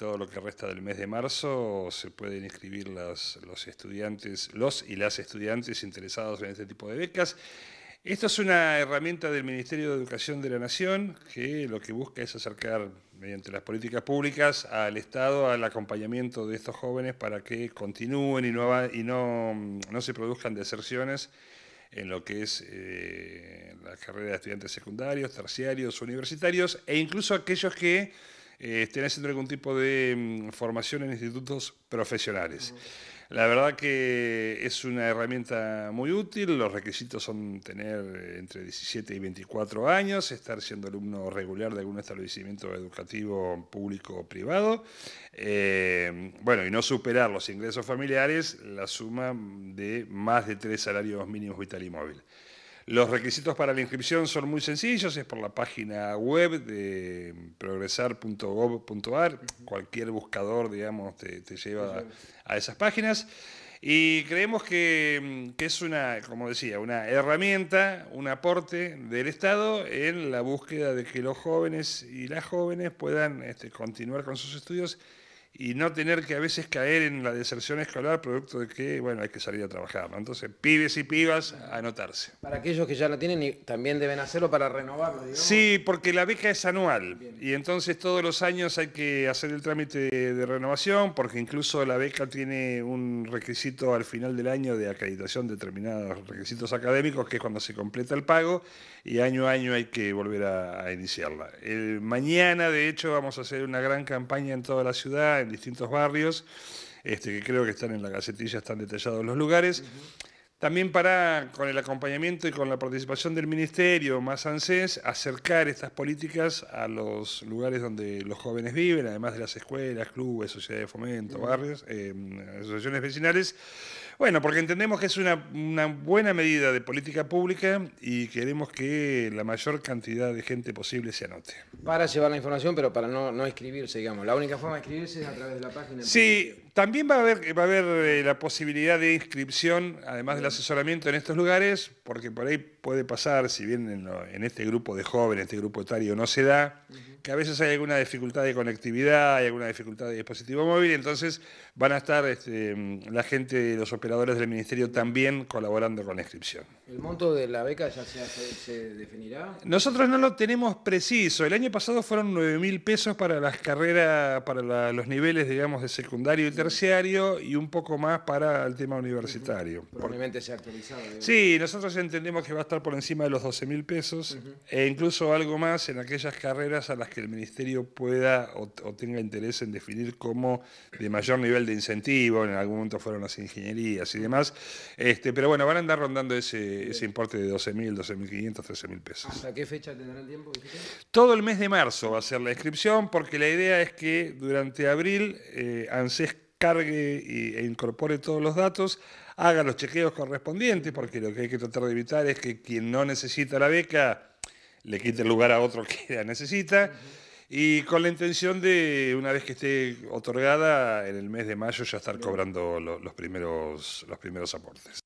todo lo que resta del mes de marzo se pueden inscribir los estudiantes, los y las estudiantes interesados en este tipo de becas. Esto es una herramienta del Ministerio de Educación de la Nación que lo que busca es acercar mediante las políticas públicas al Estado al acompañamiento de estos jóvenes para que continúen y no, y no, se produzcan deserciones en lo que es eh, la carrera de estudiantes secundarios, terciarios, universitarios e incluso aquellos que eh, estén haciendo algún tipo de mm, formación en institutos profesionales. La verdad que es una herramienta muy útil, los requisitos son tener eh, entre 17 y 24 años, estar siendo alumno regular de algún establecimiento educativo público o privado, eh, bueno, y no superar los ingresos familiares, la suma de más de tres salarios mínimos vital y móvil. Los requisitos para la inscripción son muy sencillos, es por la página web de progresar.gov.ar, cualquier buscador, digamos, te, lleva a, esas páginas. Y creemos mm, que, es una, como decía, una herramienta, un aporte del Estado en la búsqueda de que los jóvenes y las jóvenes puedan este, continuar con sus estudios y no tener que a veces caer en la deserción escolar producto de que, bueno, hay que salir a trabajar. Entonces, pibes y pibas, anotarse. Para aquellos que ya la tienen, también deben hacerlo para renovarlo, Sí, porque la beca es anual y entonces todos los años hay que hacer el trámite de, renovación porque incluso la beca tiene un requisito al final del año de acreditación de determinados requisitos académicos, que es cuando se completa el pago y año a año hay que volver a, iniciarla. El, mañana, de hecho, vamos a hacer una gran campaña en toda la ciudad en distintos barrios, este, que creo que están en la gacetilla, están detallados los lugares. También para, con el acompañamiento y con la participación del Ministerio, más ANSES, acercar estas políticas a los lugares donde los jóvenes viven, además de las escuelas, clubes, sociedades de fomento, barrios, em, asociaciones vecinales. Bueno, porque entendemos que es una, buena medida de política pública y queremos que la mayor cantidad de gente posible se anote. Para llevar la información, pero para no, no escribirse, digamos. La única forma de escribirse es a través de la página. Sí, también va a haber, va a haber eh, la posibilidad de inscripción, además de la asesoramiento en estos lugares, porque por ahí puede pasar, si bien en, este grupo de jóvenes, este grupo etario no se da, que a veces hay alguna dificultad de conectividad, hay alguna dificultad de dispositivo móvil, entonces van a estar este, la gente, los operadores del ministerio también colaborando con la inscripción. ¿El monto de la beca ya se, definirá? Nosotros no lo tenemos preciso. El año pasado fueron 9 mil pesos para las carreras, para los niveles, digamos, de secundario y terciario y un poco más para el tema universitario se ha actualizado. Sí, nosotros entendemos que va a estar por encima de los 12 mil pesos e incluso algo más en aquellas carreras a las que el Ministerio pueda o, tenga interés en definir como de mayor nivel de incentivo, en algún momento fueron las ingenierías y demás. Este, pero bueno, van a andar rondando ese, importe de 12 mil, 12 mil 500, 13 mil pesos. ¿Hasta qué fecha tendrán tiempo? Todo el mes de marzo va a ser la inscripción porque la idea es que durante abril eh, ANSES cargue e incorpore todos los datos, haga los chequeos correspondientes, porque lo que hay que tratar de evitar es que quien no necesita la beca le quite el lugar a otro que la necesita, y con la intención de, una vez que esté otorgada, en el mes de mayo ya estar cobrando los, primeros, los primeros aportes.